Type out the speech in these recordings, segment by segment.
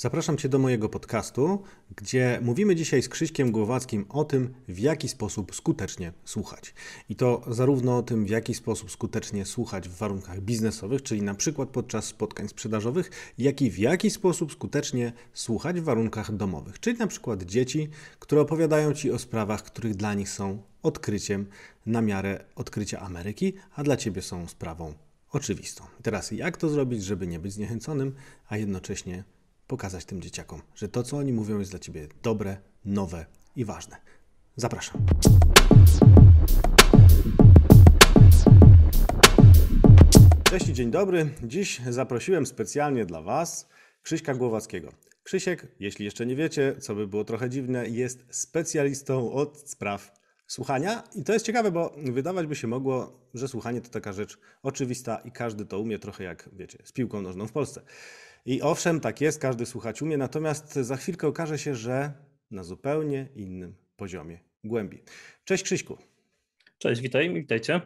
Zapraszam Cię do mojego podcastu, gdzie mówimy dzisiaj z Krzyśkiem Głowackim o tym, w jaki sposób skutecznie słuchać. I to zarówno o tym, w jaki sposób skutecznie słuchać w warunkach biznesowych, czyli na przykład podczas spotkań sprzedażowych, jak i w jaki sposób skutecznie słuchać w warunkach domowych, czyli na przykład dzieci, które opowiadają Ci o sprawach, których dla nich są odkryciem na miarę odkrycia Ameryki, a dla Ciebie są sprawą oczywistą. Teraz jak to zrobić, żeby nie być zniechęconym, a jednocześnie pokazać tym dzieciakom, że to, co oni mówią, jest dla ciebie dobre, nowe i ważne. Zapraszam. Cześć i dzień dobry. Dziś zaprosiłem specjalnie dla Was Krzyśka Głowackiego. Krzysiek, jeśli jeszcze nie wiecie, co by było trochę dziwne, jest specjalistą od spraw słuchania. I to jest ciekawe, bo wydawać by się mogło, że słuchanie to taka rzecz oczywista i każdy to umie, trochę jak, wiecie, z piłką nożną w Polsce. I owszem, tak jest, każdy słuchać umie, natomiast za chwilkę okaże się, że na zupełnie innym poziomie głębi. Cześć Krzyśku. Cześć, witaj, witajcie.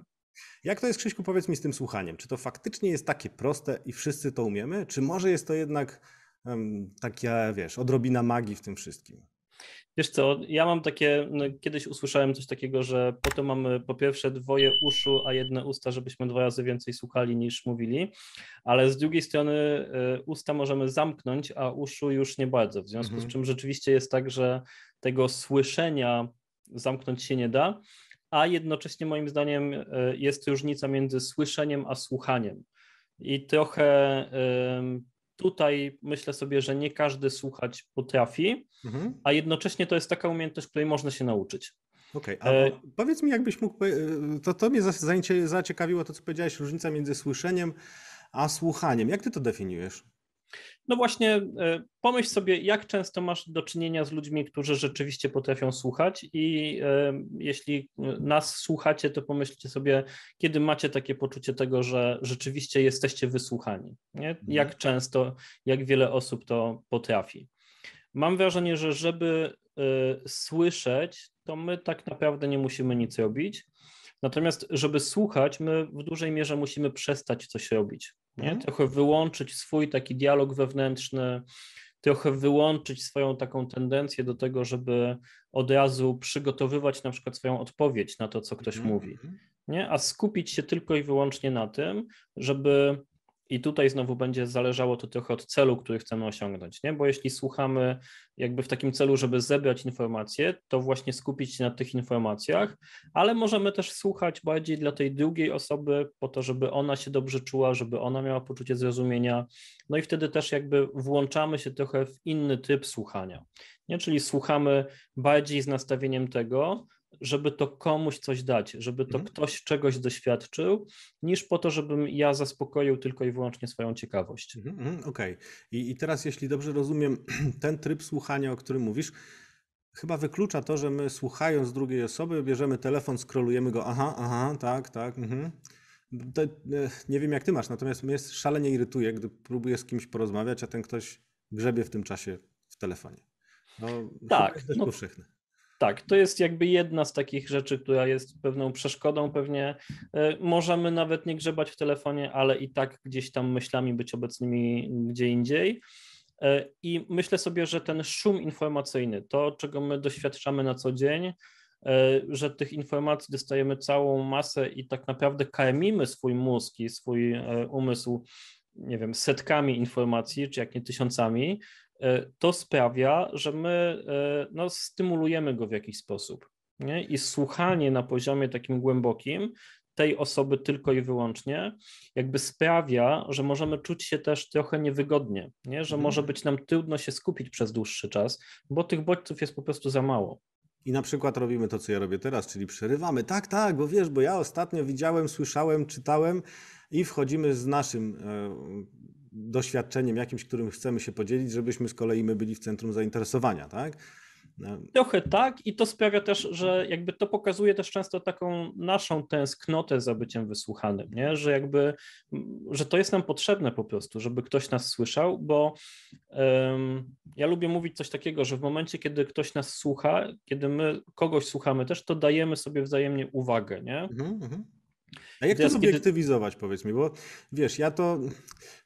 Jak to jest, Krzyśku, powiedz mi z tym słuchaniem? Czy to faktycznie jest takie proste i wszyscy to umiemy? Czy może jest to jednak um, taka, wiesz, odrobina magii w tym wszystkim? Wiesz co, ja mam takie, no, kiedyś usłyszałem coś takiego, że po to mamy po pierwsze dwoje uszu, a jedne usta, żebyśmy dwa razy więcej słuchali niż mówili, ale z drugiej strony y, usta możemy zamknąć, a uszu już nie bardzo, w związku mhm. z czym rzeczywiście jest tak, że tego słyszenia zamknąć się nie da, a jednocześnie moim zdaniem y, jest różnica między słyszeniem a słuchaniem. I trochę y, tutaj myślę sobie, że nie każdy słuchać potrafi, mhm. a jednocześnie to jest taka umiejętność, której można się nauczyć. Okej, okay, e... powiedz mi, jakbyś mógł. E, to, to mnie zaciekawiło to, co powiedziałeś, różnica między słyszeniem a słuchaniem. Jak ty to definiujesz? No właśnie, e, pomyśl sobie, jak często masz do czynienia z ludźmi, którzy rzeczywiście potrafią słuchać, i e, jeśli nas słuchacie, to pomyślcie sobie, kiedy macie takie poczucie tego, że rzeczywiście jesteście wysłuchani. Nie? Mhm. Jak często, jak wiele osób to potrafi. Mam wrażenie, że żeby e, słyszeć, to my tak naprawdę nie musimy nic robić. Natomiast, żeby słuchać, my w dużej mierze musimy przestać coś robić. Nie? Mhm. Trochę wyłączyć swój taki dialog wewnętrzny, trochę wyłączyć swoją taką tendencję do tego, żeby od razu przygotowywać na przykład swoją odpowiedź na to, co ktoś mhm, mówi. Mhm. Nie? A skupić się tylko i wyłącznie na tym, żeby i tutaj znowu będzie zależało to trochę od celu, który chcemy osiągnąć, nie? bo jeśli słuchamy jakby w takim celu, żeby zebrać informacje, to właśnie skupić się na tych informacjach, ale możemy też słuchać bardziej dla tej drugiej osoby, po to, żeby ona się dobrze czuła, żeby ona miała poczucie zrozumienia. No i wtedy też jakby włączamy się trochę w inny typ słuchania. Nie? Czyli słuchamy bardziej z nastawieniem tego, żeby to komuś coś dać, żeby to mhm. ktoś czegoś doświadczył, niż po to, żebym ja zaspokoił tylko i wyłącznie swoją ciekawość. Mhm, mhm, okej. Okay. I, I teraz, jeśli dobrze rozumiem, ten tryb słuchania, o którym mówisz, chyba wyklucza to, że my słuchając drugiej osoby, bierzemy telefon, skrolujemy go, aha, aha, tak, tak, To, eh, nie wiem, jak ty masz, natomiast mnie szalenie irytuje, gdy próbuję z kimś porozmawiać, a ten ktoś grzebie w tym czasie w telefonie. No, tak, to jest no, powszechne. Tak, to jest jakby jedna z takich rzeczy, która jest pewną przeszkodą. Pewnie e, możemy nawet nie grzebać w telefonie, ale i tak gdzieś tam myślami być obecnymi gdzie indziej. E, I myślę sobie, że ten szum informacyjny, to czego my doświadczamy na co dzień, e, że tych informacji dostajemy całą masę i tak naprawdę karmimy swój mózg i swój umysł, nie wiem, setkami informacji, czy jak nie tysiącami, E, to sprawia, że my e, no, stymulujemy go w jakiś sposób. Nie? I słuchanie na poziomie takim głębokim tej osoby tylko i wyłącznie, jakby sprawia, że możemy czuć się też trochę niewygodnie, nie? że mhm. może być nam trudno się skupić przez dłuższy czas, bo tych bodźców jest po prostu za mało. I na przykład robimy to, co ja robię teraz, czyli przerywamy. Tak, tak, bo wiesz, bo ja ostatnio widziałem, słyszałem, czytałem i wchodzimy z naszym e, doświadczeniem jakimś, którym chcemy się podzielić, żebyśmy z kolei my byli w centrum zainteresowania, tak? No. Trochę tak i to sprawia też, że jakby to pokazuje też często taką naszą tęsknotę za byciem wysłuchanym, nie? że jakby, że to jest nam potrzebne po prostu, żeby ktoś nas słyszał, bo um, ja lubię mówić coś takiego, że w momencie, kiedy ktoś nas słucha, kiedy my kogoś słuchamy też, to dajemy sobie wzajemnie uwagę, nie? Mm -hmm. A jak to obiektywizować, powiedz mi, bo wiesz, ja to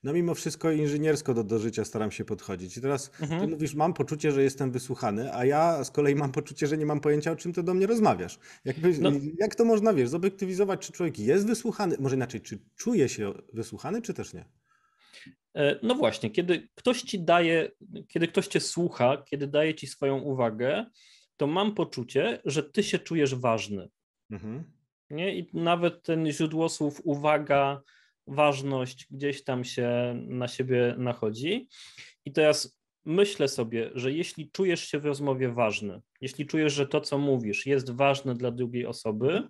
no mimo wszystko inżyniersko do, do życia staram się podchodzić. I teraz mhm. ty mówisz, mam poczucie, że jestem wysłuchany, a ja z kolei mam poczucie, że nie mam pojęcia, o czym ty do mnie rozmawiasz. Jakby, no. Jak to można, wiesz, zobiektywizować, czy człowiek jest wysłuchany, może inaczej, czy czuje się wysłuchany, czy też nie? E, no właśnie, kiedy ktoś ci daje, kiedy ktoś cię słucha, kiedy daje ci swoją uwagę, to mam poczucie, że ty się czujesz ważny. Mhm. Nie? I nawet ten źródło słów uwaga, ważność gdzieś tam się na siebie nachodzi. I teraz myślę sobie, że jeśli czujesz się w rozmowie ważny, jeśli czujesz, że to, co mówisz, jest ważne dla drugiej osoby,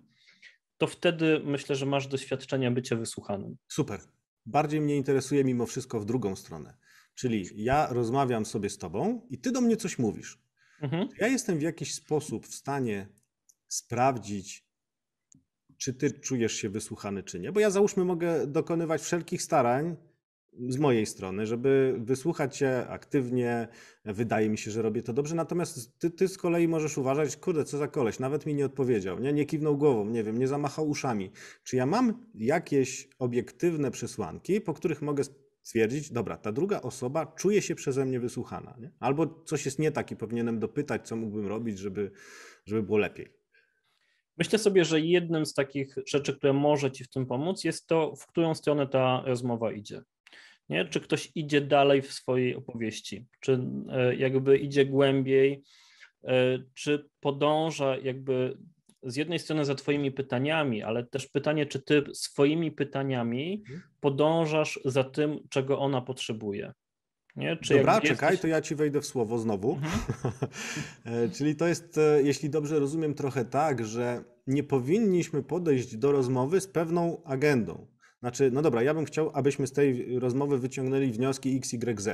to wtedy myślę, że masz doświadczenia bycia wysłuchanym. Super. Bardziej mnie interesuje mimo wszystko w drugą stronę. Czyli ja rozmawiam sobie z tobą i ty do mnie coś mówisz. Mhm. Ja jestem w jakiś sposób w stanie sprawdzić, czy ty czujesz się wysłuchany, czy nie. Bo ja załóżmy mogę dokonywać wszelkich starań z mojej strony, żeby wysłuchać cię aktywnie, wydaje mi się, że robię to dobrze, natomiast ty, ty z kolei możesz uważać, kurde, co za koleś, nawet mi nie odpowiedział, nie, nie kiwnął głową, nie wiem, nie zamachał uszami. Czy ja mam jakieś obiektywne przesłanki, po których mogę stwierdzić, dobra, ta druga osoba czuje się przeze mnie wysłuchana, nie? albo coś jest nie tak i powinienem dopytać, co mógłbym robić, żeby, żeby było lepiej. Myślę sobie, że jednym z takich rzeczy, które może Ci w tym pomóc, jest to, w którą stronę ta rozmowa idzie. Nie? Czy ktoś idzie dalej w swojej opowieści, czy e, jakby idzie głębiej, e, czy podąża jakby z jednej strony za Twoimi pytaniami, ale też pytanie, czy Ty swoimi pytaniami mhm. podążasz za tym, czego ona potrzebuje. Nie? Czy Dobra, czekaj, jesteś... to ja ci wejdę w słowo znowu. Mhm. E, czyli to jest, e, jeśli dobrze rozumiem, trochę tak, że nie powinniśmy podejść do rozmowy z pewną agendą. Znaczy, no dobra, ja bym chciał, abyśmy z tej rozmowy wyciągnęli wnioski XYZ.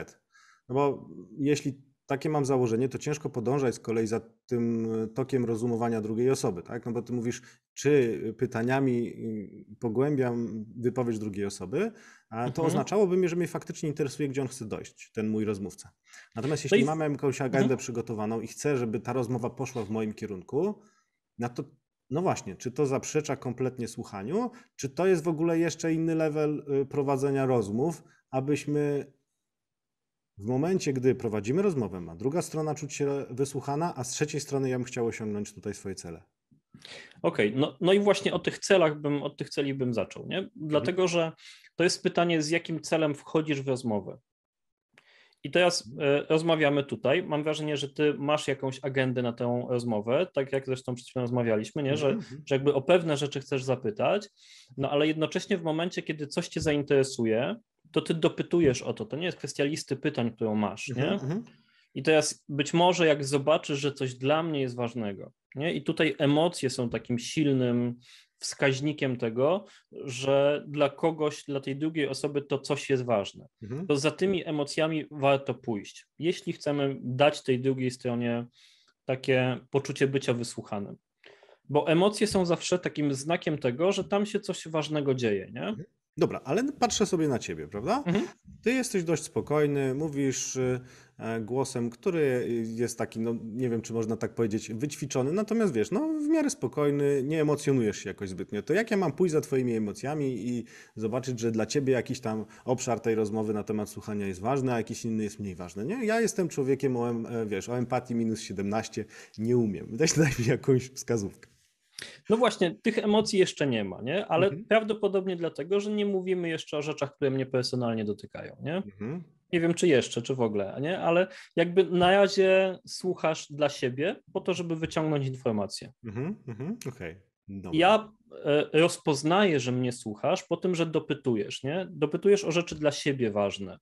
No bo jeśli takie mam założenie, to ciężko podążać z kolei za tym e, tokiem rozumowania drugiej osoby, tak? No bo ty mówisz, czy pytaniami y, pogłębiam wypowiedź drugiej osoby, a to mhm. oznaczałoby mi, że mnie faktycznie interesuje, gdzie on chce dojść, ten mój rozmówca. Natomiast jeśli jest... mamy jakąś agendę mhm. przygotowaną i chcę, żeby ta rozmowa poszła w moim kierunku, no to no właśnie, czy to zaprzecza kompletnie słuchaniu, czy to jest w ogóle jeszcze inny level y, prowadzenia rozmów, abyśmy w momencie, gdy prowadzimy rozmowę, ma druga strona czuć się wysłuchana, a z trzeciej strony ja bym chciał osiągnąć tutaj swoje cele. Okej, okay, no, no i właśnie o tych celach bym, od tych celi bym zaczął, nie? Dlatego, mhm. że to jest pytanie, z jakim celem wchodzisz w rozmowę. I teraz e, rozmawiamy tutaj. Mam wrażenie, że ty masz jakąś agendę na tę rozmowę, tak jak zresztą przed chwilą rozmawialiśmy, nie? Że, mhm. że jakby o pewne rzeczy chcesz zapytać, no ale jednocześnie w momencie, kiedy coś cię zainteresuje, to ty dopytujesz o to. To nie jest kwestia listy pytań, którą masz, nie? Mhm, mhm, I teraz być może jak zobaczysz, że coś dla mnie jest ważnego, nie? I tutaj emocje są takim silnym wskaźnikiem tego, że dla kogoś, dla tej drugiej osoby to coś jest ważne. Mhm. To za tymi emocjami warto pójść, jeśli chcemy dać tej drugiej stronie takie poczucie bycia wysłuchanym. Bo emocje są zawsze takim znakiem tego, że tam się coś ważnego dzieje, nie? Mhm. Dobra, ale patrzę sobie na ciebie, prawda? Mhm. Ty jesteś dość spokojny, mówisz y, e, głosem, który jest taki, no nie wiem, czy można tak powiedzieć, wyćwiczony, natomiast wiesz, no w miarę spokojny, nie emocjonujesz się jakoś zbytnio. To jak ja mam pójść za twoimi emocjami i zobaczyć, że dla ciebie jakiś tam obszar tej rozmowy na temat słuchania jest ważny, a jakiś inny jest mniej ważny, nie? Ja jestem człowiekiem o, e, wiesz, o empatii minus 17, nie umiem. Daj, daj mi jakąś wskazówkę. No właśnie, tych emocji jeszcze nie ma, nie? ale mhm. prawdopodobnie dlatego, że nie mówimy jeszcze o rzeczach, które mnie personalnie dotykają. Nie? Mhm. nie wiem, czy jeszcze, czy w ogóle, nie? ale jakby na razie słuchasz dla siebie po to, żeby wyciągnąć informacje. Mhm. Mhm. Okay. Ja e, rozpoznaję, że mnie słuchasz po tym, że dopytujesz, nie? Dopytujesz o rzeczy dla siebie ważne.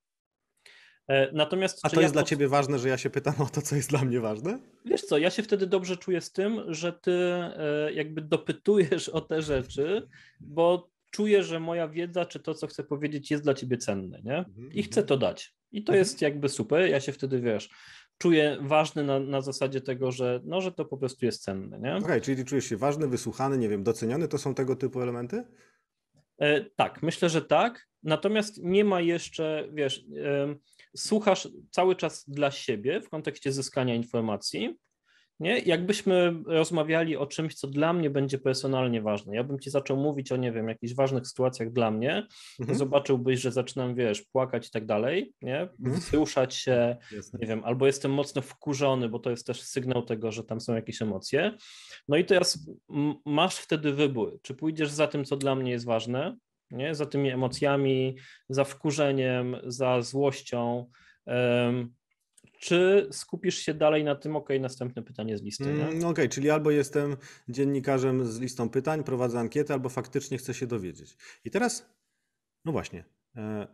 E, natomiast, A to jest ja... dla ciebie ważne, że ja się pytam o to, co jest dla mnie ważne? Wiesz co, ja się wtedy dobrze czuję z tym, że ty e, jakby dopytujesz o te rzeczy, bo czuję, że moja wiedza, czy to, co chcę powiedzieć, jest dla ciebie cenne, nie? Mhm, I chcę mhm. to dać. I to mhm. jest jakby super, ja się wtedy, wiesz, czuję ważny na, na zasadzie tego, że, no, że to po prostu jest cenne, nie? Okej, okay, czyli czujesz się ważny, wysłuchany, nie wiem, doceniony, to są tego typu elementy? E, tak, myślę, że tak, natomiast nie ma jeszcze, wiesz słuchasz cały czas dla siebie w kontekście zyskania informacji. Nie? Jakbyśmy rozmawiali o czymś, co dla mnie będzie personalnie ważne. Ja bym ci zaczął mówić o, nie wiem, jakichś ważnych sytuacjach dla mnie, mhm. zobaczyłbyś, że zaczynam, wiesz, płakać i tak dalej, nie? Mhm. Wzruszać się, nie wiem, albo jestem mocno wkurzony, bo to jest też sygnał tego, że tam są jakieś emocje. No i teraz masz wtedy wybór, czy pójdziesz za tym, co dla mnie jest ważne, nie? za tymi emocjami, za wkurzeniem, za złością. Um, czy skupisz się dalej na tym, ok, następne pytanie z listy? Mm, Okej, okay, czyli albo jestem dziennikarzem z listą pytań, prowadzę ankietę, albo faktycznie chcę się dowiedzieć. I teraz, no właśnie, e,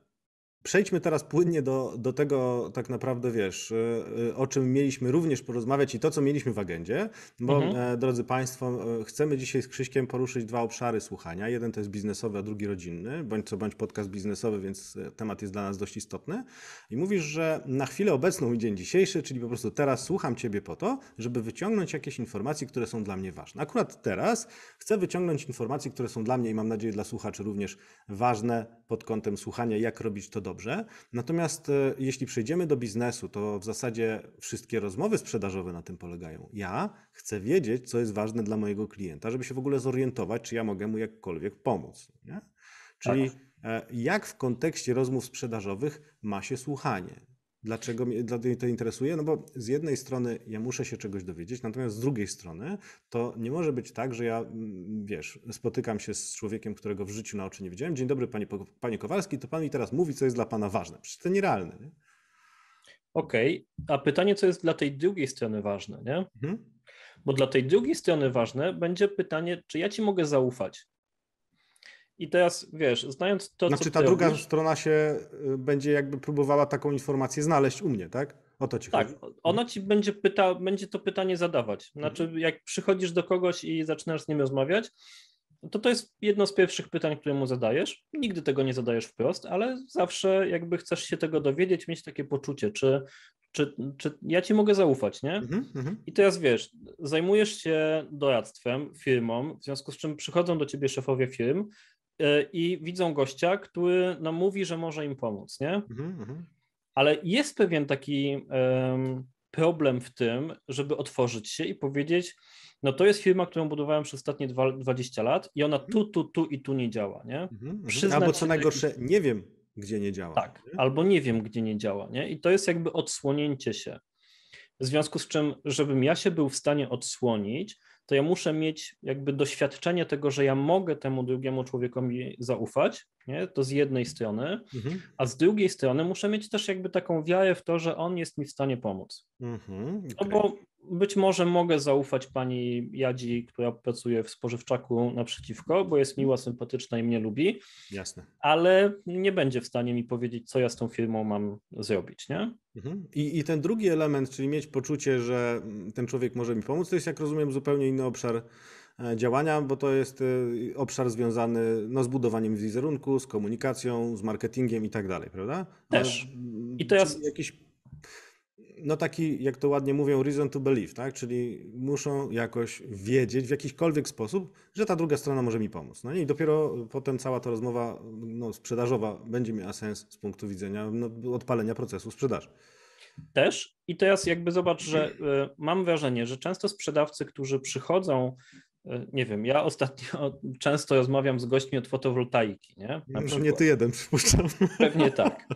Przejdźmy teraz płynnie do, do tego, tak naprawdę wiesz, y, y, o czym mieliśmy również porozmawiać i to, co mieliśmy w agendzie, bo mhm. E, drodzy Państwo, e, chcemy dzisiaj z Krzyśkiem poruszyć dwa obszary słuchania. Jeden to jest biznesowy, a drugi rodzinny, bądź co bądź podcast biznesowy, więc e, temat jest dla nas dość istotny. I mówisz, że na chwilę obecną i dzień dzisiejszy, czyli po prostu teraz słucham Ciebie po to, żeby wyciągnąć jakieś informacje, które są dla mnie ważne. Akurat teraz chcę wyciągnąć informacje, które są dla mnie i mam nadzieję dla słuchaczy również ważne pod kątem słuchania, jak robić to dobrze dobrze. Natomiast e, jeśli przejdziemy do biznesu, to w zasadzie wszystkie rozmowy sprzedażowe na tym polegają. Ja chcę wiedzieć, co jest ważne dla mojego klienta, żeby się w ogóle zorientować, czy ja mogę mu jakkolwiek pomóc. Nie? Czyli tak. E, jak w kontekście rozmów sprzedażowych ma się słuchanie? Dlaczego mnie to interesuje? No bo z jednej strony ja muszę się czegoś dowiedzieć, natomiast z drugiej strony to nie może być tak, że ja, mm, wiesz, spotykam się z człowiekiem, którego w życiu na oczy nie widziałem. Dzień dobry, panie, panie Kowalski, to pan mi teraz mówi, co jest dla pana ważne. Przecież to nierealne. Nie? Okej, okay. a pytanie, co jest dla tej drugiej strony ważne, nie? Mhm. Bo dla tej drugiej strony ważne będzie pytanie, czy ja ci mogę zaufać? I teraz wiesz, znając to. Znaczy, co ta druga robisz, strona się y, będzie jakby próbowała taką informację znaleźć u mnie, tak? O to ci tak, chodzi. ona ci będzie, pyta, będzie to pytanie zadawać. Znaczy, mhm. jak przychodzisz do kogoś i zaczynasz z nim rozmawiać, to to jest jedno z pierwszych pytań, które mu zadajesz. Nigdy tego nie zadajesz wprost, ale zawsze jakby chcesz się tego dowiedzieć, mieć takie poczucie, czy, czy, czy ja ci mogę zaufać, nie? Mhm, mhm. I teraz wiesz, zajmujesz się doradztwem, firmom, w związku z czym przychodzą do ciebie szefowie firm, E, i widzą gościa, który no, mówi, że może im pomóc, nie? Mhm, mhm. Ale jest pewien taki um, problem w tym, żeby otworzyć się i powiedzieć, no to jest firma, którą budowałem przez ostatnie 20 lat i ona mhm. tu, tu, tu i tu nie działa, nie? Przyznać albo co najgorsze, nie wiem, gdzie nie działa. Tak, nie? albo nie wiem, gdzie nie działa, nie? I to jest jakby odsłonięcie się. W związku z czym, żebym ja się był w stanie odsłonić, to ja muszę mieć jakby doświadczenie tego, że ja mogę temu drugiemu człowiekowi zaufać, nie? to z jednej strony, mhm. a z drugiej strony muszę mieć też jakby taką wiarę w to, że on jest mi w stanie pomóc. Mhm, okay. No bo być może mogę zaufać pani Jadzi, która pracuje w spożywczaku naprzeciwko, bo jest miła, sympatyczna i mnie lubi. Jasne. Ale nie będzie w stanie mi powiedzieć, co ja z tą firmą mam zrobić, nie? Mhm. I, I ten drugi element, czyli mieć poczucie, że mm, ten człowiek może mi pomóc, to jest, jak rozumiem, zupełnie inny obszar e, działania, bo to jest e, obszar związany no, z budowaniem wizerunku, z komunikacją, z marketingiem i tak dalej, prawda? Też. Mm, I to jest... jakiś no taki, jak to ładnie mówią, reason to believe, tak? Czyli muszą jakoś wiedzieć w jakikolwiek sposób, że ta druga strona może mi pomóc. No i dopiero potem cała ta rozmowa no, sprzedażowa będzie miała sens z punktu widzenia no, odpalenia procesu sprzedaży. Też i teraz jakby zobacz, że e, mam wrażenie, że często sprzedawcy, którzy przychodzą e, nie wiem, ja ostatnio często rozmawiam z gośćmi od fotowoltaiki, nie? Na no, nie ty jeden, przypuszczam. Pewnie tak.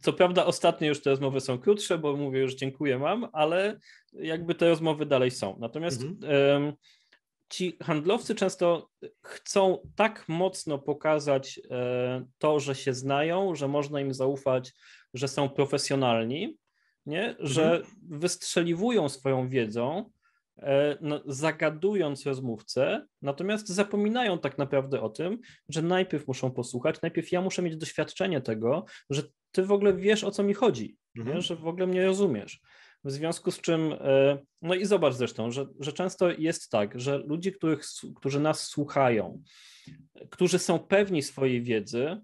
Co prawda ostatnie już te rozmowy są krótsze, bo mówię już dziękuję mam, ale jakby te rozmowy dalej są. Natomiast mhm. ci handlowcy często chcą tak mocno pokazać e, to, że się znają, że można im zaufać, że są profesjonalni, nie? że mhm. wystrzeliwują swoją wiedzą, E, no, zagadując rozmówcę, natomiast zapominają tak naprawdę o tym, że najpierw muszą posłuchać, najpierw ja muszę mieć doświadczenie tego, że ty w ogóle wiesz o co mi chodzi, mhm. że w ogóle mnie rozumiesz. W związku z czym, e, no i zobacz zresztą, że, że często jest tak, że ludzie, których, którzy nas słuchają, którzy są pewni swojej wiedzy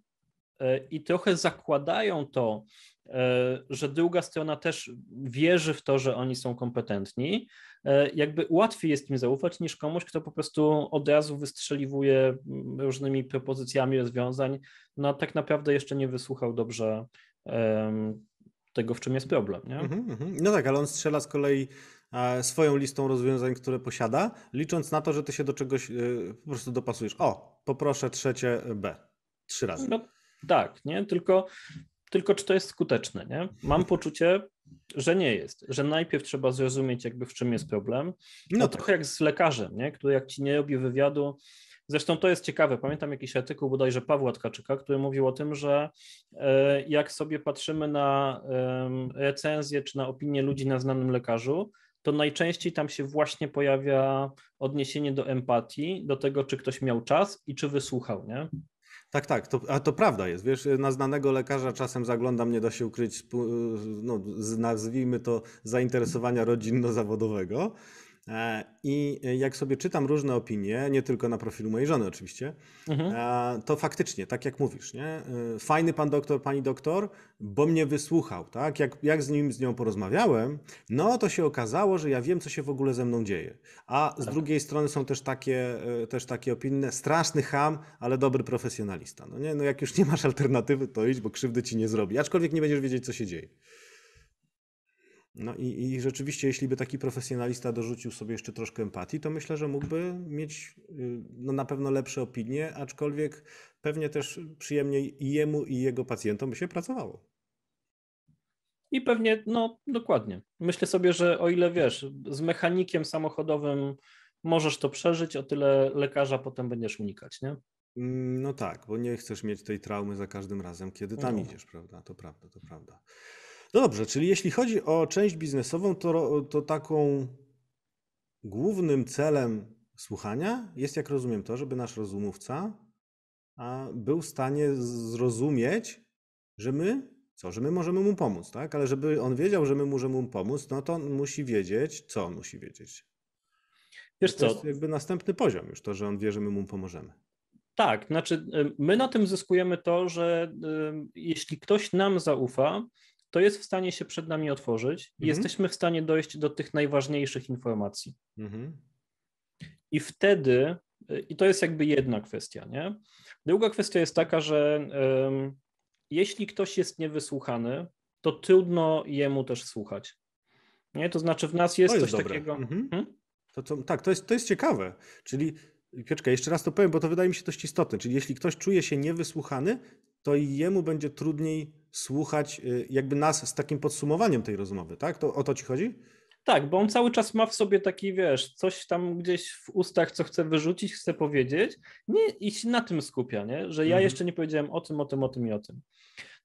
e, i trochę zakładają to, E, że druga strona też wierzy w to, że oni są kompetentni, e, jakby łatwiej jest im zaufać niż komuś, kto po prostu od razu wystrzeliwuje mm, różnymi propozycjami rozwiązań, no a tak naprawdę jeszcze nie wysłuchał dobrze tego, w czym jest problem. Nie? Mhm, mhm. No tak, ale on strzela z kolei e, swoją listą rozwiązań, które posiada, licząc na to, że ty się do czegoś po prostu dopasujesz. O, poproszę trzecie B. Trzy razy. No, tak, nie? Tylko tylko czy to jest skuteczne, nie? Mam poczucie, że nie jest, że najpierw trzeba zrozumieć jakby w czym jest problem. No, trochę jak z lekarzem, nie? Który jak ci nie robi wywiadu, Zresztą to jest ciekawe. Pamiętam jakiś artykuł bodajże Pawła Tkaczyka, który mówił o tym, że e, jak sobie patrzymy na recenzję czy na opinię ludzi na znanym lekarzu, to najczęściej tam się właśnie pojawia odniesienie do empatii, do tego, czy ktoś miał czas i czy wysłuchał, nie? Tak, tak, to, a to prawda jest. Wiesz, na znanego lekarza czasem zaglądam, nie da się ukryć, no, nazwijmy to zainteresowania rodzinno-zawodowego. E, I e, jak sobie czytam różne opinie, nie tylko na profilu mojej żony oczywiście, mhm. E, to faktycznie, tak jak mówisz, nie? fajny pan doktor, pani doktor, bo mnie wysłuchał, tak? Jak, jak z nim, z nią porozmawiałem, no to się okazało, że ja wiem, co się w ogóle ze mną dzieje. A z tak. drugiej strony są też takie, też takie opinie, straszny ham, ale dobry profesjonalista. No nie, no jak już nie masz alternatywy, to idź, bo krzywdy ci nie zrobi. Aczkolwiek nie będziesz wiedzieć, co się dzieje. No i, i, rzeczywiście, jeśli by taki profesjonalista dorzucił sobie jeszcze troszkę empatii, to myślę, że mógłby mieć y, no, na pewno lepsze opinie, aczkolwiek pewnie też przyjemniej i jemu, i jego pacjentom by się pracowało. I pewnie, no dokładnie. Myślę sobie, że o ile wiesz, z mechanikiem samochodowym możesz to przeżyć, o tyle lekarza potem będziesz unikać, nie? Mm, no tak, bo nie chcesz mieć tej traumy za każdym razem, kiedy tam no. idziesz, prawda? To prawda, to prawda. No dobrze, czyli jeśli chodzi o część biznesową, to, to taką głównym celem słuchania jest, jak rozumiem to, żeby nasz rozumówca był w stanie zrozumieć, że my, co, że my możemy mu pomóc, tak? Ale żeby on wiedział, że my możemy mu pomóc, no to on musi wiedzieć, co on musi wiedzieć. Wiesz to co? jest jakby następny poziom już to, że on wie, że my mu pomożemy. Tak, znaczy y, my na tym zyskujemy to, że y, jeśli ktoś nam zaufa, to jest w stanie się przed nami otworzyć mhm. i jesteśmy w stanie dojść do tych najważniejszych informacji. Mhm. I wtedy, i to jest jakby jedna kwestia, nie? Druga kwestia jest taka, że um, jeśli ktoś jest niewysłuchany, to trudno jemu też słuchać. Nie? To znaczy w nas jest, jest coś dobre. takiego. Mhm. Hmm? To, to, tak, to jest, to jest ciekawe. Czyli Pieczka, jeszcze raz to powiem, bo to wydaje mi się dość istotne. Czyli jeśli ktoś czuje się niewysłuchany, to i jemu będzie trudniej słuchać y, jakby nas z takim podsumowaniem tej rozmowy, tak? To, o to ci chodzi? Tak, bo on cały czas ma w sobie taki, wiesz, coś tam gdzieś w ustach, co chce wyrzucić, chce powiedzieć nie, i się na tym skupia, nie? że ja mhm. jeszcze nie powiedziałem o tym, o tym, o tym i o tym.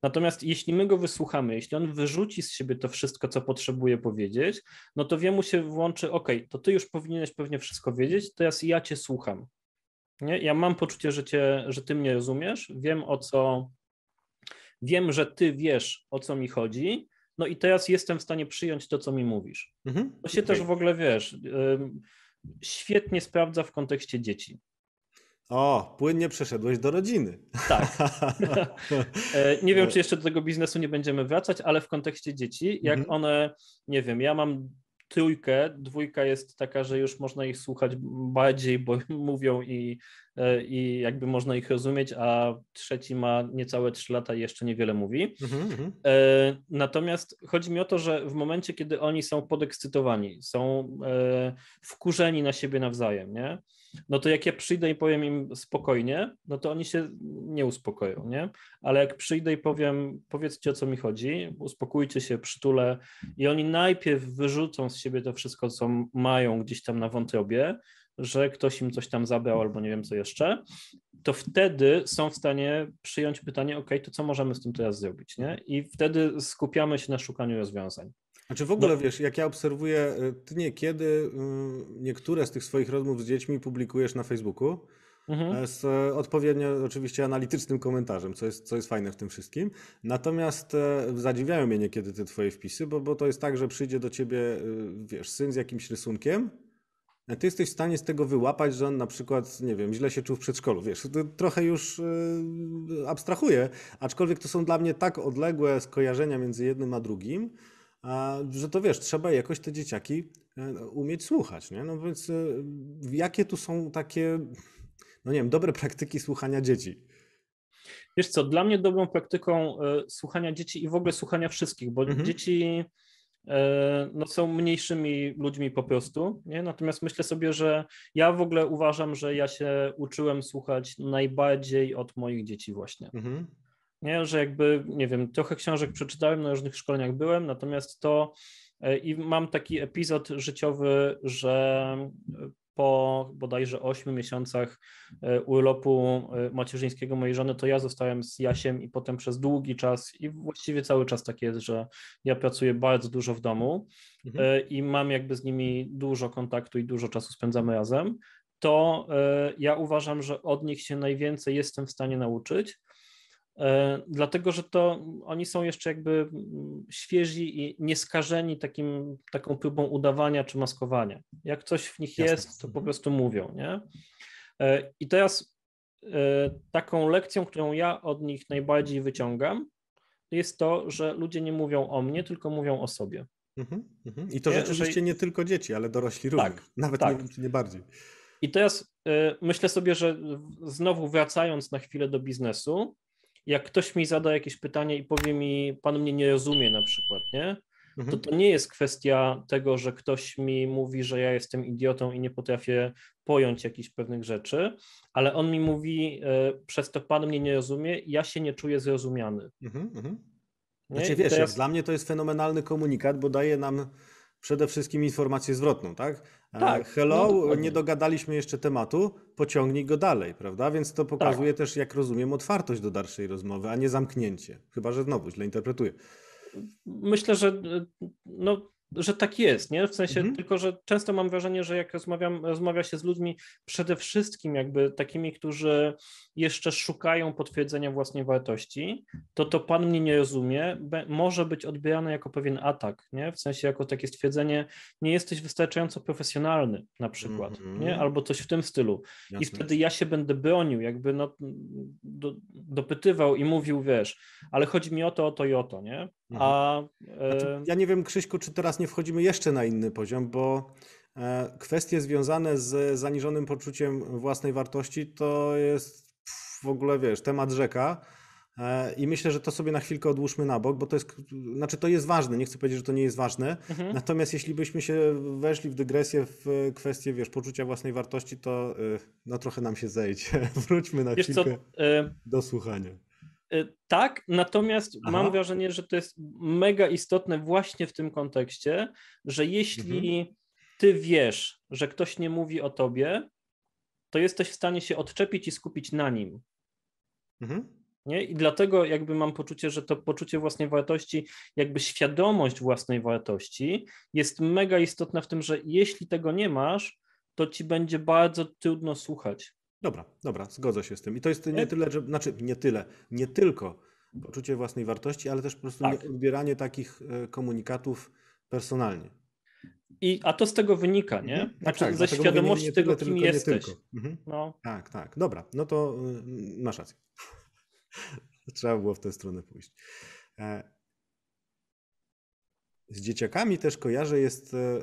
Natomiast jeśli my go wysłuchamy, jeśli on wyrzuci z siebie to wszystko, co potrzebuje powiedzieć, no to wiemu się włączy, ok, to ty już powinieneś pewnie wszystko wiedzieć, teraz ja cię słucham. Nie? Ja mam poczucie, że, cię, że ty mnie rozumiesz, wiem o co, wiem, że ty wiesz o co mi chodzi, no i teraz jestem w stanie przyjąć to, co mi mówisz. Mhm. To się okay. też w ogóle wiesz, świetnie sprawdza w kontekście dzieci. O, płynnie przeszedłeś do rodziny. Tak. E, nie wiem, e. czy jeszcze do tego biznesu nie będziemy wracać, ale w kontekście dzieci, jak mhm. one, nie wiem, ja mam trójkę, dwójka jest taka, że już można ich słuchać bardziej, bo mówią i, e, i jakby można ich rozumieć, a trzeci ma niecałe trzy lata i jeszcze niewiele mówi. Mhm, mhm. E, natomiast chodzi mi o to, że w momencie, kiedy oni są podekscytowani, są e, wkurzeni na siebie nawzajem, nie? no to jak ja przyjdę i powiem im spokojnie, no to oni się nie uspokoją, nie? Ale jak przyjdę i powiem, powiedzcie o co mi chodzi, uspokójcie się, przytulę i oni najpierw wyrzucą z siebie to wszystko, co mają gdzieś tam na wątrobie, że ktoś im coś tam zabrał albo nie wiem co jeszcze, to wtedy są w stanie przyjąć pytanie, ok, to co możemy z tym teraz zrobić, nie? I wtedy skupiamy się na szukaniu rozwiązań. Znaczy w ogóle no. wiesz, jak ja obserwuję, y, ty niekiedy y, niektóre z tych swoich rozmów z dziećmi publikujesz na Facebooku mhm. E, z e, odpowiednio oczywiście analitycznym komentarzem, co jest, co jest fajne w tym wszystkim. Natomiast e, zadziwiają mnie niekiedy te twoje wpisy, bo, bo to jest tak, że przyjdzie do ciebie, y, wiesz, syn z jakimś rysunkiem, ty jesteś w stanie z tego wyłapać, że on na przykład, nie wiem, źle się czuł w przedszkolu. Wiesz, trochę już abstrahuję, aczkolwiek to są dla mnie tak odległe skojarzenia między jednym a drugim, że to wiesz, trzeba jakoś te dzieciaki e, umieć słuchać, nie? No więc e, jakie tu są takie, no nie wiem, dobre praktyki słuchania dzieci? Wiesz co, dla mnie dobrą praktyką e, słuchania dzieci i w ogóle słuchania wszystkich, bo mhm. dzieci no, są mniejszymi ludźmi po prostu. Nie? Natomiast myślę sobie, że ja w ogóle uważam, że ja się uczyłem słuchać najbardziej od moich dzieci właśnie. Mhm nie? Że jakby, nie wiem, trochę książek przeczytałem, na różnych szkoleniach byłem, natomiast to e, i mam taki epizod życiowy, że e, po bodajże 8 miesiącach e, urlopu macierzyńskiego mojej żony, to ja zostałem z Jasiem i potem przez długi czas i właściwie cały czas tak jest, że ja pracuję bardzo dużo w domu mhm. i mam jakby z nimi dużo kontaktu i dużo czasu spędzamy razem, to ja uważam, że od nich się najwięcej jestem w stanie nauczyć, E, dlatego że to oni są jeszcze jakby mm, świeżi i nieskażeni takim, taką próbą udawania czy maskowania. Jak coś w nich jest, to po prostu mówią, nie? E, I teraz e, taką lekcją, którą ja od nich najbardziej wyciągam, jest to, że ludzie nie mówią o mnie, tylko mówią o sobie. Mhm, mhm. I to rzeczywiście nie tylko dzieci, ale dorośli tak, również, nawet tak. nie, nie bardziej. I teraz myślę sobie, że znowu wracając na chwilę do biznesu, jak ktoś mi zada jakieś pytanie i powie mi, pan mnie nie rozumie na przykład, nie? To mhm. to nie jest kwestia tego, że ktoś mi mówi, że ja jestem idiotą i nie potrafię pojąć jakichś pewnych rzeczy, ale on mi mówi, e, przez to pan mnie nie rozumie, ja się nie czuję zrozumiany. Mhm, mhm. Znaczy, wiesz, teraz... dla mnie to jest fenomenalny komunikat, bo daje nam Przede wszystkim informację zwrotną, tak? E, tak no, Hello, no nie dogadaliśmy jeszcze tematu, pociągnij go dalej, prawda? Więc to pokazuje tak. też, jak rozumiem, otwartość do dalszej rozmowy, a nie zamknięcie. Chyba, że znowu źle interpretuję. Myślę, że e, no, że tak jest, nie? W sensie mhm. tylko, że często mam wrażenie, że jak rozmawiam, rozmawia się z ludźmi przede wszystkim jakby takimi, którzy jeszcze szukają potwierdzenia własnej wartości, to to pan mnie nie rozumie, be, może być odbierane jako pewien atak, nie? W sensie jako takie stwierdzenie, nie jesteś wystarczająco profesjonalny na przykład, mhm. nie? Albo coś w tym stylu. Jasne. I wtedy ja się będę bronił, jakby no, do, dopytywał i mówił, wiesz, ale chodzi mi o to, o to i o to, nie? Mhm. A, znaczy, e, ja nie wiem, Krzyśku, czy teraz nie wchodzimy jeszcze na inny poziom, bo e, kwestie związane z zaniżonym poczuciem własnej wartości to jest w ogóle, wiesz, temat rzeka. E, I myślę, że to sobie na chwilkę odłóżmy na bok, bo to jest, znaczy to jest ważne, nie chcę powiedzieć, że to nie jest ważne. Mhm. Natomiast jeśli byśmy się weszli w dygresję w kwestię, wiesz, poczucia własnej wartości, to e, no trochę nam się zejdzie. Wróćmy na wiesz chwilkę co, do słuchania. Y, tak, natomiast Aha. mam wrażenie, że to jest mega istotne właśnie w tym kontekście, że jeśli mhm. ty wiesz, że ktoś nie mówi o tobie, to jesteś w stanie się odczepić i skupić na nim. Mhm. Nie? I dlatego jakby mam poczucie, że to poczucie własnej wartości, jakby świadomość własnej wartości jest mega istotna w tym, że jeśli tego nie masz, to ci będzie bardzo trudno słuchać. Dobra, dobra, zgodzę się z tym. I to jest nie e- tyle, że, znaczy nie tyle, nie tylko poczucie własnej wartości, ale też po prostu tak. odbieranie takich e, komunikatów personalnie. I, a to z tego wynika, nie? Mhm. Znaczy, tak, ze świadomości nie, nie tego, tyle, kim tylko, jesteś. Mhm. No. Tak, tak. Dobra, no to y, masz rację. Trzeba było w tę stronę pójść. E, z dzieciakami też kojarzę jest e, e,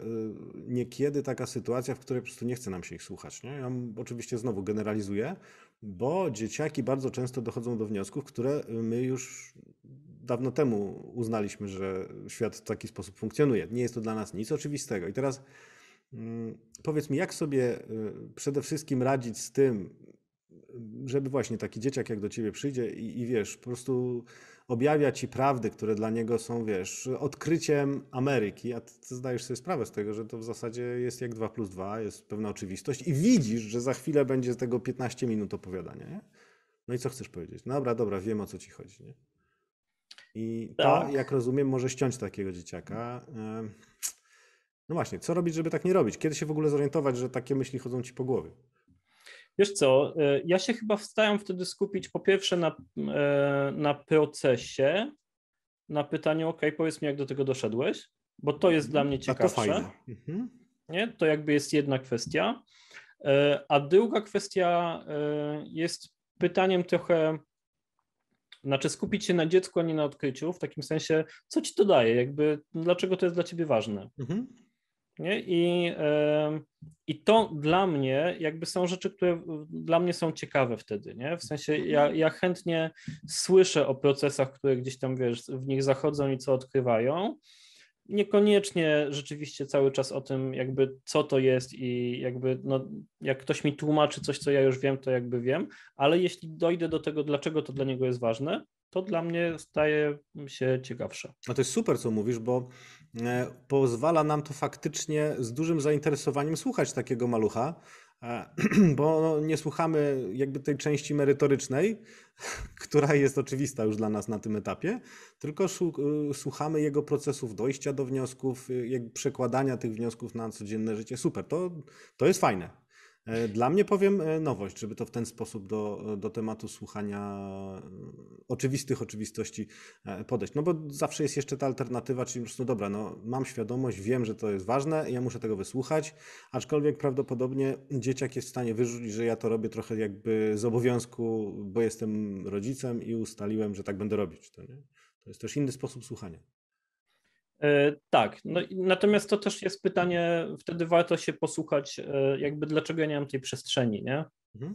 niekiedy taka sytuacja, w której po prostu nie chce nam się ich słuchać. Nie? Ja oczywiście znowu generalizuję, bo dzieciaki bardzo często dochodzą do wniosków, które my już dawno temu uznaliśmy, że świat w taki sposób funkcjonuje. Nie jest to dla nas nic oczywistego. I teraz mm, powiedz mi, jak sobie e, przede wszystkim radzić z tym, żeby właśnie taki dzieciak jak do ciebie przyjdzie i, i wiesz, po prostu objawia ci prawdy, które dla niego są, wiesz, odkryciem Ameryki, a ty, zdajesz sobie sprawę z tego, że to w zasadzie jest jak 2 plus 2, jest pewna oczywistość i widzisz, że za chwilę będzie z tego 15 minut opowiadania, nie? No i co chcesz powiedzieć? No dobra, dobra, wiem o co ci chodzi, nie? I to, tak. jak rozumiem, może ściąć takiego dzieciaka. No właśnie, co robić, żeby tak nie robić? Kiedy się w ogóle zorientować, że takie myśli chodzą ci po głowie? Wiesz co, e, ja się chyba staram wtedy skupić po pierwsze na, e, na procesie, na pytaniu, ok, powiedz mi, jak do tego doszedłeś, bo to jest dla mhm. mnie ciekawsze. Mhm. Nie? To jakby jest jedna kwestia. E, a druga kwestia jest pytaniem trochę, znaczy skupić się na dziecku, a nie na odkryciu, w takim sensie, co ci to daje, jakby dlaczego to jest dla ciebie ważne. Mhm. Nie? I, I to dla mnie, jakby są rzeczy, które dla mnie są ciekawe wtedy, nie? W sensie ja, mhm. ja chętnie słyszę o procesach, które gdzieś tam, wiesz, w nich zachodzą i co odkrywają. Niekoniecznie rzeczywiście cały czas o tym, jakby co to jest i jakby, no, jak ktoś mi tłumaczy coś, co ja już wiem, to jakby wiem, ale jeśli dojdę do tego, dlaczego to dla niego jest ważne, to dla mnie staje się ciekawsze. A to jest super, co mówisz, bo E, pozwala nam to faktycznie z dużym zainteresowaniem słuchać takiego malucha, e, bo no, nie słuchamy jakby tej części merytorycznej, która jest oczywista już dla nas na tym etapie, tylko e, słuchamy jego procesów dojścia do wniosków, przekładania tych wniosków na codzienne życie. Super, to, to jest fajne. E, dla mnie powiem e, nowość, żeby to w ten sposób do, do tematu słuchania e, oczywistych oczywistości podejść. No bo zawsze jest jeszcze ta alternatywa, czyli po prostu dobra, no mam świadomość, wiem, że to jest ważne, ja muszę tego wysłuchać, aczkolwiek prawdopodobnie dzieciak jest w stanie wyrzucić, że ja to robię trochę jakby z obowiązku, bo jestem rodzicem i ustaliłem, że tak będę robić. To, nie? to jest też inny sposób słuchania. E, tak, no, natomiast to też jest pytanie, wtedy warto się posłuchać, e, jakby dlaczego ja nie mam tej przestrzeni, nie? Mhm.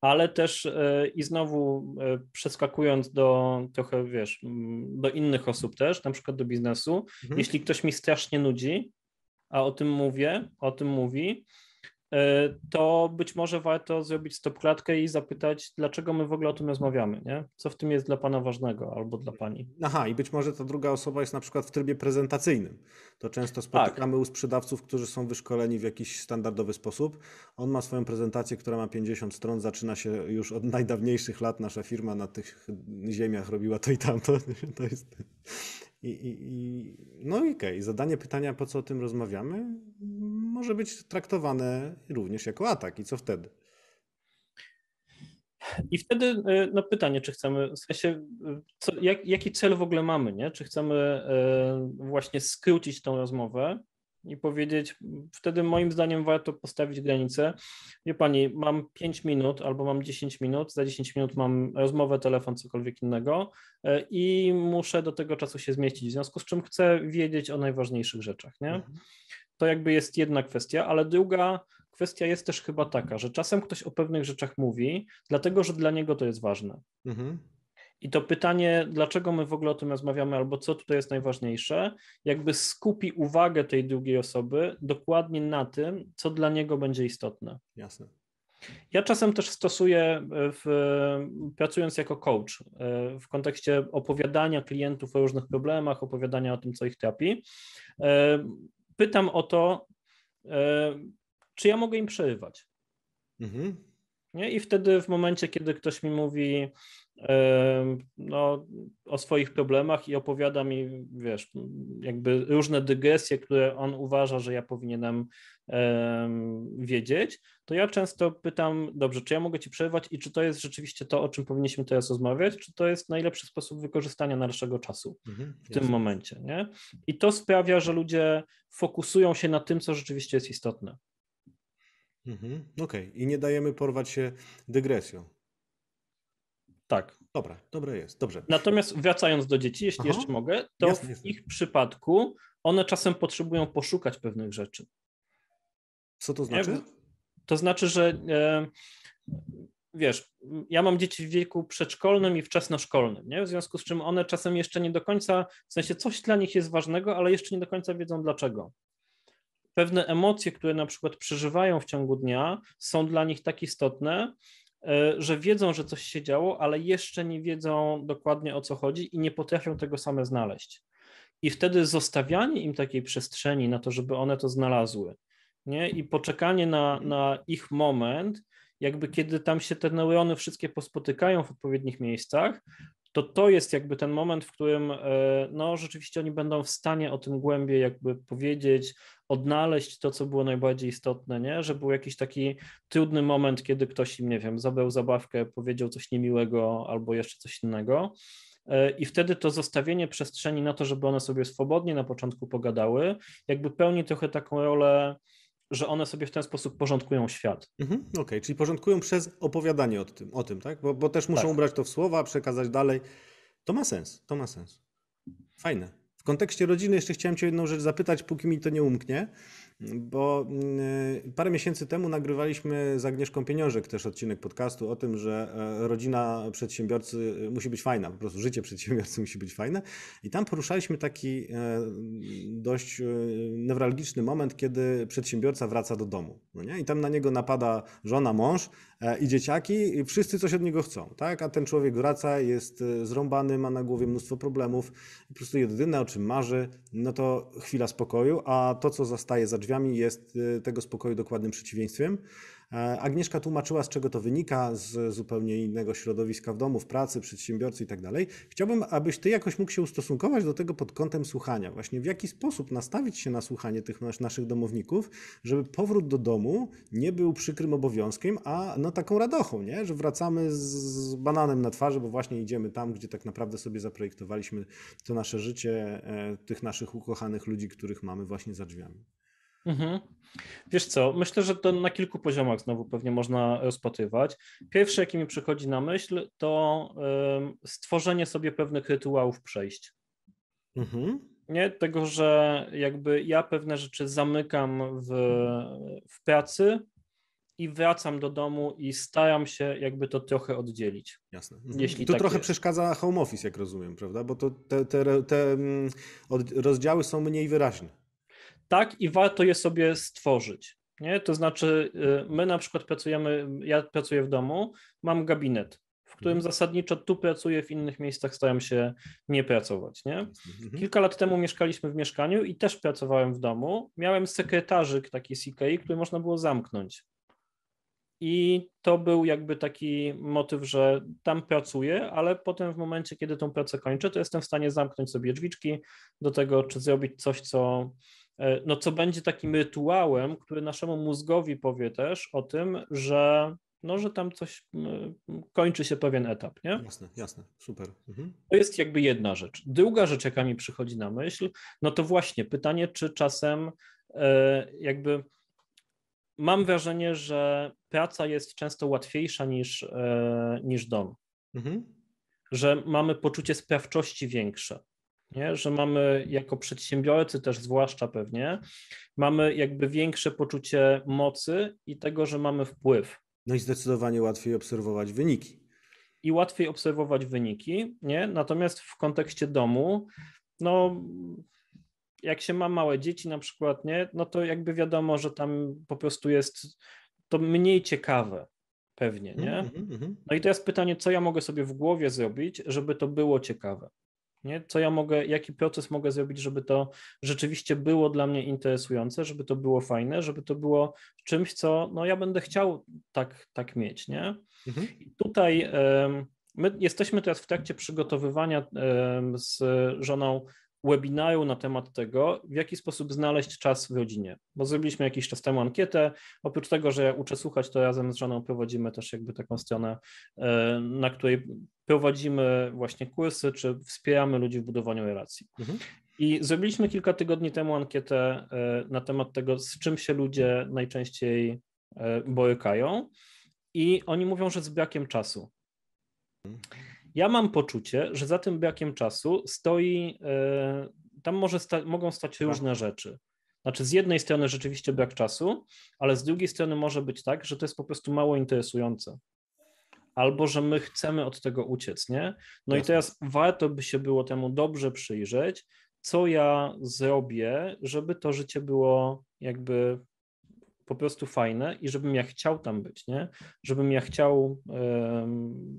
Ale też e, i znowu przeskakując do trochę, wiesz, do innych osób też, na przykład do biznesu, mhm. jeśli ktoś mi strasznie nudzi, a o tym mówię, o tym mówi, E, to być może warto zrobić klatkę i zapytać, dlaczego my w ogóle o tym rozmawiamy, nie? Co w tym jest dla Pana ważnego albo dla Pani? Aha, i być może ta druga osoba jest na przykład w trybie prezentacyjnym. To często tak. spotykamy tak. u sprzedawców, którzy są wyszkoleni w jakiś standardowy sposób. On ma swoją prezentację, która ma 50 stron, zaczyna się już od najdawniejszych lat. Nasza firma na tych ziemiach robiła to i tamto. To jest i, i, i, no okej, okay. zadanie pytania, po co o tym rozmawiamy, może być traktowane również jako atak. I co wtedy? I wtedy e, no pytanie, czy chcemy, w sensie, e, co, jak, jaki cel w ogóle mamy, nie? Czy chcemy e, właśnie skrócić tą rozmowę, i powiedzieć, wtedy moim zdaniem warto postawić granicę. Wie pani, mam 5 minut albo mam 10 minut, za 10 minut mam rozmowę, telefon, cokolwiek innego e, i muszę do tego czasu się zmieścić, w związku z czym chcę wiedzieć o najważniejszych rzeczach. Nie? Mhm. To jakby jest jedna kwestia, ale druga kwestia jest też chyba taka, że czasem ktoś o pewnych rzeczach mówi, dlatego że dla niego to jest ważne. Mhm. I to pytanie, dlaczego my w ogóle o tym rozmawiamy, albo co tutaj jest najważniejsze, jakby skupi uwagę tej drugiej osoby dokładnie na tym, co dla niego będzie istotne. Jasne. Ja czasem też stosuję, e, w, pracując jako coach, e, w kontekście opowiadania klientów o różnych problemach, opowiadania o tym, co ich trapi, e, pytam o to, czy ja mogę im przerywać. Mhm. Nie? I wtedy w momencie, kiedy ktoś mi mówi no, o swoich problemach i opowiada mi, wiesz, jakby różne dygresje, które on uważa, że ja powinienem wiedzieć, to ja często pytam, dobrze, czy ja mogę ci przerwać i czy to jest rzeczywiście to, o czym powinniśmy teraz rozmawiać, czy to jest najlepszy sposób wykorzystania naszego czasu w mhm, tym momencie, nie? I to sprawia, że ludzie fokusują się na tym, co rzeczywiście jest istotne. Mhm. Okej, i nie dajemy porwać się dygresją. Tak. Dobra, dobre jest, dobrze. Natomiast wracając do dzieci, jeśli Aha. jeszcze mogę, to w ich przypadku one czasem potrzebują poszukać pewnych rzeczy. Co to znaczy? To znaczy, że e, wiesz, ja mam dzieci w wieku przedszkolnym i wczesnoszkolnym, nie? w związku z czym one czasem jeszcze nie do końca, w sensie coś dla nich jest ważnego, ale jeszcze nie do końca wiedzą dlaczego pewne emocje, które na przykład przeżywają w ciągu dnia, są dla nich tak istotne, e, że wiedzą, że coś się działo, ale jeszcze nie wiedzą dokładnie o co chodzi i nie potrafią tego same znaleźć. I wtedy zostawianie im takiej przestrzeni na to, żeby one to znalazły, nie? i poczekanie na, na ich moment, jakby kiedy tam się te neurony wszystkie pospotykają w odpowiednich miejscach, to to jest jakby ten moment, w którym e, no, rzeczywiście oni będą w stanie o tym głębiej jakby powiedzieć, odnaleźć to, co było najbardziej istotne, nie? że był jakiś taki trudny moment, kiedy ktoś im, nie wiem, zabrał zabawkę, powiedział coś niemiłego albo jeszcze coś innego. E, I wtedy to zostawienie przestrzeni na to, żeby one sobie swobodnie na początku pogadały, jakby pełni trochę taką rolę że one sobie w ten sposób porządkują świat. Mhm, Okej, okay, czyli porządkują przez opowiadanie o tym, o tym tak? Bo, bo też muszą tak. ubrać to w słowa, przekazać dalej. To ma sens, to ma sens. Fajne. W kontekście rodziny jeszcze chciałem Cię jedną rzecz zapytać, póki mi to nie umknie bo mm, parę miesięcy temu nagrywaliśmy z Agnieszką Pieniążek też odcinek podcastu o tym, że e, rodzina przedsiębiorcy e, musi być fajna, po prostu życie przedsiębiorcy musi być fajne. I tam poruszaliśmy taki e, dość newralgiczny moment, kiedy przedsiębiorca wraca do domu. No nie? I tam na niego napada żona, mąż, E, i dzieciaki, wszyscy coś od niego chcą, tak? A ten człowiek wraca, jest e, zrąbany, ma na głowie mnóstwo problemów, po prostu jedyne o czym marzy, no to chwila spokoju, a to co zastaje za drzwiami jest e, tego spokoju dokładnym przeciwieństwem. E, Agnieszka tłumaczyła, z czego to wynika, z zupełnie innego środowiska w domu, w pracy, przedsiębiorcy i tak dalej. Chciałbym, abyś ty jakoś mógł się ustosunkować do tego pod kątem słuchania. Właśnie w jaki sposób nastawić się na słuchanie tych naszych domowników, żeby powrót do domu nie był przykrym obowiązkiem, a no taką radochą, nie? że wracamy z bananem na twarzy, bo właśnie idziemy tam, gdzie tak naprawdę sobie zaprojektowaliśmy to nasze życie, e, tych naszych ukochanych ludzi, których mamy właśnie za drzwiami. Mhm. Wiesz co, myślę, że to na kilku poziomach znowu pewnie można rozpatrywać. Pierwsze, jakie mi przychodzi na myśl, to stworzenie sobie pewnych rytuałów przejść. Mhm. Nie tego, że jakby ja pewne rzeczy zamykam w, w pracy i wracam do domu i staram się jakby to trochę oddzielić. Jasne. Mhm. Jeśli to tak trochę jest. przeszkadza home office, jak rozumiem, prawda? Bo to te, te, te mm, rozdziały są mniej wyraźne tak i warto je sobie stworzyć. Nie? To znaczy, y, my na przykład pracujemy, ja pracuję w domu, mam gabinet, w którym mhm. zasadniczo tu pracuję, w innych miejscach staram się nie pracować. Nie? Mhm. Kilka lat temu mieszkaliśmy w mieszkaniu i też pracowałem w domu. Miałem sekretarzyk taki z e, który można było zamknąć. I to był jakby taki motyw, że tam pracuję, ale potem w momencie, kiedy tą pracę kończę, to jestem w stanie zamknąć sobie drzwiczki do tego, czy zrobić coś, co E, no co będzie takim rytuałem, który naszemu mózgowi powie też o tym, że no, że tam coś kończy się pewien etap, nie? Jasne, jasne, super. Mhm. To jest jakby jedna rzecz. Druga rzecz, jaka mi przychodzi na myśl, no to właśnie pytanie, czy czasem e, jakby mam wrażenie, że praca jest często łatwiejsza niż, e, niż dom. Mhm. Że mamy poczucie sprawczości większe nie? że mamy jako przedsiębiorcy też zwłaszcza pewnie, mamy jakby większe poczucie mocy i tego, że mamy wpływ. No i zdecydowanie łatwiej obserwować wyniki. I łatwiej obserwować wyniki, nie? Natomiast w kontekście domu, no jak się ma małe dzieci na przykład, nie? No to jakby wiadomo, że tam po prostu jest to mniej ciekawe, pewnie, nie? Mhm, mhm, mhm. No i teraz pytanie, co ja mogę sobie w głowie zrobić, żeby to było ciekawe? Nie? Co ja mogę, jaki proces mogę zrobić, żeby to rzeczywiście było dla mnie interesujące, żeby to było fajne, żeby to było czymś, co no, ja będę chciał tak, tak mieć. Nie? Mhm. I tutaj. Y My jesteśmy teraz w trakcie przygotowywania z żoną webinaru na temat tego, w jaki sposób znaleźć czas w rodzinie, bo zrobiliśmy jakiś czas temu ankietę. Oprócz tego, że uczę słuchać, to razem z żoną prowadzimy też jakby taką stronę, e, na której prowadzimy właśnie kursy, czy wspieramy ludzi w budowaniu relacji. Mhm. I zrobiliśmy kilka tygodni temu ankietę e, na temat tego, z czym się ludzie najczęściej e, borykają, i oni mówią, że z brakiem czasu. Mhm. Ja mam poczucie, że za tym brakiem czasu stoi, e, tam może sta mogą stać tak. różne rzeczy. Znaczy, z jednej strony rzeczywiście brak czasu, ale z drugiej strony może być tak, że to jest po prostu mało interesujące. Albo że my chcemy od tego uciec, nie? No Jasne. i teraz warto by się było temu dobrze przyjrzeć, co ja zrobię, żeby to życie było jakby po prostu fajne i żebym ja chciał tam być, nie? Żebym ja chciał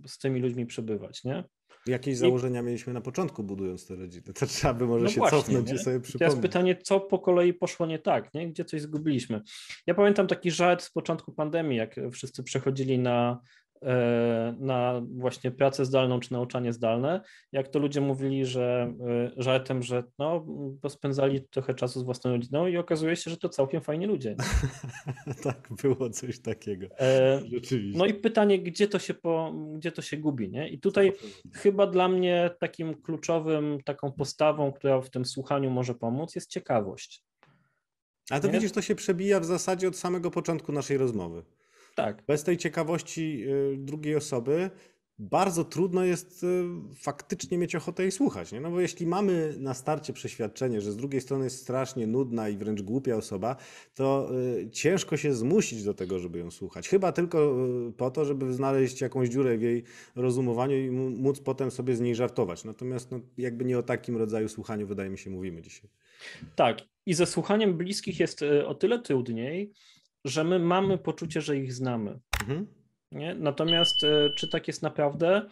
z tymi ludźmi przebywać, nie? Jakieś założenia mieliśmy na początku, budując te rodziny. To trzeba by może no się właśnie, cofnąć nie? i sobie przypomnieć. Teraz pytanie, co po kolei poszło nie tak, nie? gdzie coś zgubiliśmy. Ja pamiętam taki żart z początku pandemii, jak wszyscy przechodzili na E, na właśnie pracę zdalną czy nauczanie zdalne, jak to ludzie mówili, że e, żartem, że no, spędzali trochę czasu z własną rodziną i okazuje się, że to całkiem fajni ludzie. tak, było coś takiego. E, rzeczywiście. No i pytanie, gdzie to się, po, gdzie to się gubi, nie? I tutaj chyba dla mnie takim kluczowym, taką postawą, która w tym słuchaniu może pomóc, jest ciekawość. A to nie? widzisz, to się przebija w zasadzie od samego początku naszej rozmowy. Tak. Bez tej ciekawości y, drugiej osoby bardzo trudno jest y, faktycznie mieć ochotę i słuchać. Nie? No bo jeśli mamy na starcie przeświadczenie, że z drugiej strony jest strasznie nudna i wręcz głupia osoba, to y, ciężko się zmusić do tego, żeby ją słuchać. Chyba tylko po to, żeby znaleźć jakąś dziurę w jej rozumowaniu i móc potem sobie z niej żartować. Natomiast no, jakby nie o takim rodzaju słuchaniu, wydaje mi się, mówimy dzisiaj. Tak. I ze słuchaniem bliskich jest o tyle trudniej, że my mamy poczucie, że ich znamy. Mhm. Nie? Natomiast e, czy tak jest naprawdę?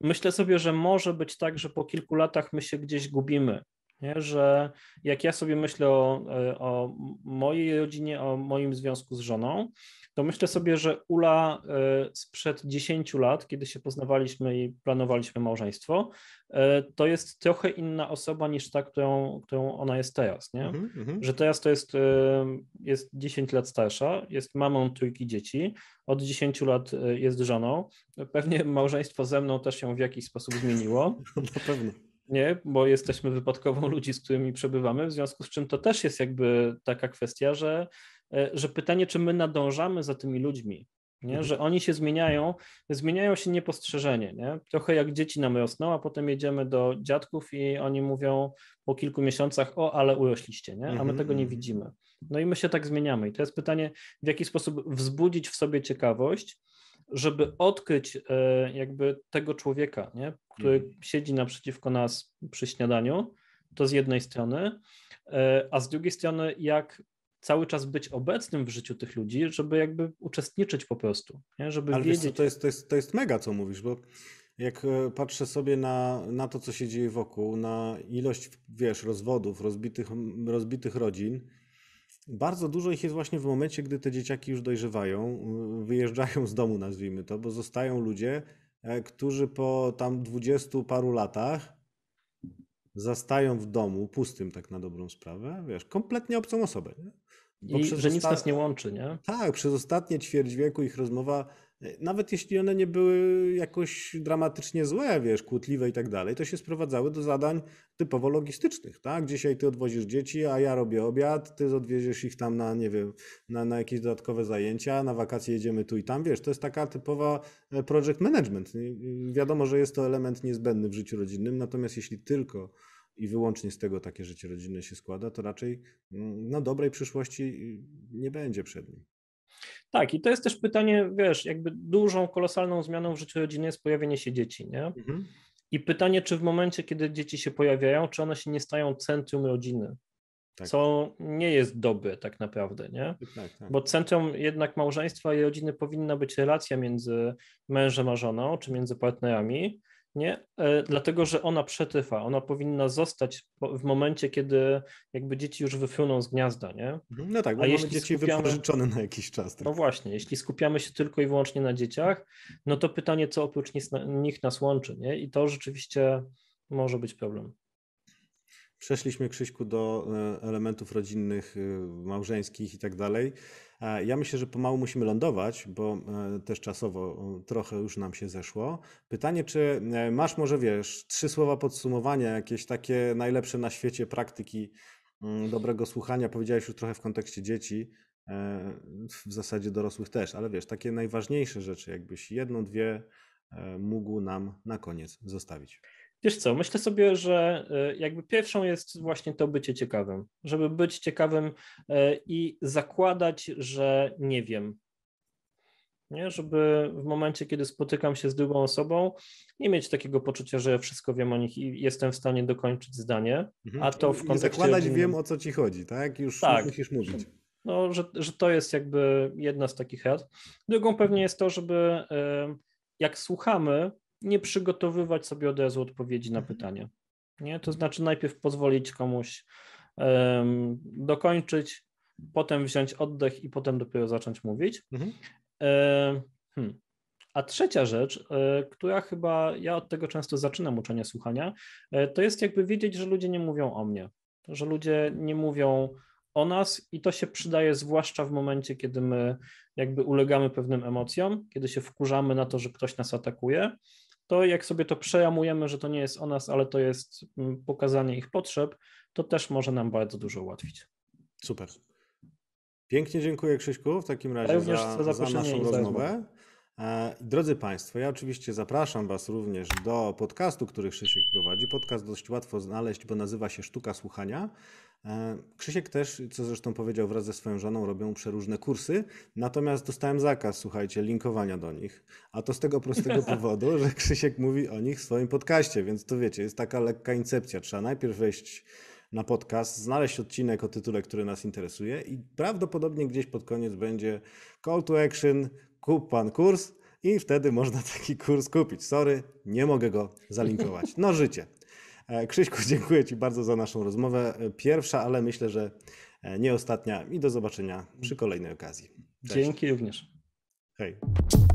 Myślę sobie, że może być tak, że po kilku latach my się gdzieś gubimy. Nie? Że jak ja sobie myślę o, e, o mojej rodzinie, o moim związku z żoną, to myślę sobie, że Ula e, sprzed 10 lat, kiedy się poznawaliśmy i planowaliśmy małżeństwo, e, to jest trochę inna osoba niż ta, którą, którą ona jest teraz. Nie? Mm -hmm. Że teraz to jest, e, jest 10 lat starsza, jest mamą trójki dzieci, od 10 lat jest żoną. Pewnie małżeństwo ze mną też ją w jakiś sposób zmieniło. No, na pewno nie, bo jesteśmy wypadkową ludzi, z którymi przebywamy, w związku z czym to też jest jakby taka kwestia, że E, że pytanie, czy my nadążamy za tymi ludźmi, nie? Mhm. że oni się zmieniają, zmieniają się niepostrzeżenie. Nie? Trochę jak dzieci nam rosną, a potem jedziemy do dziadków i oni mówią po kilku miesiącach, o, ale urośliście, nie? a my mhm, tego nie mhm. widzimy. No i my się tak zmieniamy. I to jest pytanie, w jaki sposób wzbudzić w sobie ciekawość, żeby odkryć e, jakby tego człowieka, nie? który siedzi naprzeciwko nas przy śniadaniu, to z jednej strony, e, a z drugiej strony, jak cały czas być obecnym w życiu tych ludzi, żeby jakby uczestniczyć po prostu, nie? żeby Ale wiedzieć. Co, to, jest, to, jest, to jest mega, co mówisz, bo jak e, patrzę sobie na, na to, co się dzieje wokół, na ilość, wiesz, rozwodów, rozbitych, rozbitych rodzin, bardzo dużo ich jest właśnie w momencie, gdy te dzieciaki już dojrzewają, wyjeżdżają z domu, nazwijmy to, bo zostają ludzie, e, którzy po tam dwudziestu paru latach zastają w domu, pustym tak na dobrą sprawę, wiesz, kompletnie obcą osobę. Nie? Bo I przez że nic nas nie łączy, nie? Tak, przez ostatnie ćwierć wieku ich rozmowa nawet jeśli one nie były jakoś dramatycznie złe, wiesz, kłótliwe i tak dalej, to się sprowadzały do zadań typowo logistycznych, tak? Dzisiaj ty odwozisz dzieci, a ja robię obiad, ty odwieziesz ich tam na, nie wiem, na, na jakieś dodatkowe zajęcia, na wakacje jedziemy tu i tam, wiesz, to jest taka typowa e, project management. Wiadomo, że jest to element niezbędny w życiu rodzinnym, natomiast jeśli tylko i wyłącznie z tego takie życie rodzinne się składa, to raczej mm, no, dobrej przyszłości y, nie będzie przed nim. Tak, i to jest też pytanie, wiesz, jakby dużą, kolosalną zmianą w życiu rodziny jest pojawienie się dzieci, nie? Mhm. I pytanie, czy w momencie, kiedy dzieci się pojawiają, czy one się nie stają centrum rodziny, tak. co nie jest dobre tak naprawdę, nie? Tak, tak. Bo centrum jednak małżeństwa i rodziny powinna być relacja między mężem a żoną, czy między partnerami, nie? E, dlatego, że ona przetrwa, ona powinna zostać w momencie, kiedy jakby dzieci już wyfruną z gniazda, nie? Mhm. No tak, bo A jeśli dzieci skupiamy... wypożyczone na jakiś czas. Tak? No właśnie, jeśli skupiamy się tylko i wyłącznie na dzieciach, no to pytanie, co oprócz nich nas łączy, nie? I to rzeczywiście może być problem. Przeszliśmy, Krzyśku, do e, elementów rodzinnych, y, małżeńskich i tak dalej. Ja myślę, że pomału musimy lądować, bo e, też czasowo trochę już nam się zeszło. Pytanie, czy e, masz może, wiesz, trzy słowa podsumowania, jakieś takie najlepsze na świecie praktyki mm, dobrego słuchania? Powiedziałeś już trochę w kontekście dzieci, w zasadzie dorosłych też, ale wiesz, takie najważniejsze rzeczy, jakbyś jedną, dwie mógł nam na koniec zostawić. Wiesz co, myślę sobie, że e, jakby pierwszą jest właśnie to bycie ciekawym, żeby być ciekawym e, i zakładać, że nie wiem. Nie? Żeby w momencie, kiedy spotykam się z drugą osobą, nie mieć takiego poczucia, że ja wszystko wiem o nich i jestem w stanie dokończyć zdanie, mhm. a to w kontekście... I zakładać wiem, o co ci chodzi, tak? Już tak. musisz mówić. No, że, że to jest jakby jedna z takich rad. Drugą pewnie jest to, żeby e, jak słuchamy, nie przygotowywać sobie od razu odpowiedzi na mhm. pytanie. Nie? To znaczy najpierw pozwolić komuś um, dokończyć, potem wziąć oddech i potem dopiero zacząć mówić. Mhm. E, hmm. A trzecia rzecz, e, która chyba ja od tego często zaczynam uczenie słuchania, e, to jest jakby wiedzieć, że ludzie nie mówią o mnie, że ludzie nie mówią o nas i to się przydaje zwłaszcza w momencie, kiedy my jakby ulegamy pewnym emocjom, kiedy się wkurzamy na to, że ktoś nas atakuje to jak sobie to przejamujemy, że to nie jest o nas, ale to jest mm, pokazanie ich potrzeb, to też może nam bardzo dużo ułatwić. Super. Pięknie dziękuję Krzyśku w takim razie za, za, za naszą rozmowę. E, drodzy Państwo, ja oczywiście zapraszam Was również do podcastu, który Krzysiek prowadzi. Podcast dość łatwo znaleźć, bo nazywa się Sztuka Słuchania. E, Krzysiek też, co zresztą powiedział wraz ze swoją żoną, robią przeróżne kursy, natomiast dostałem zakaz, słuchajcie, linkowania do nich. A to z tego prostego powodu, że Krzysiek mówi o nich w swoim podcaście, więc to wiecie, jest taka lekka incepcja. Trzeba najpierw wejść na podcast, znaleźć odcinek o tytule, który nas interesuje i prawdopodobnie gdzieś pod koniec będzie call to action, kup pan kurs i wtedy można taki kurs kupić. Sorry, nie mogę go zalinkować. No życie. E, Krzyśku, dziękuję Ci bardzo za naszą rozmowę. E, pierwsza, ale myślę, że e, nie ostatnia. I do zobaczenia przy kolejnej okazji. Cześć. Dzięki również. Hej.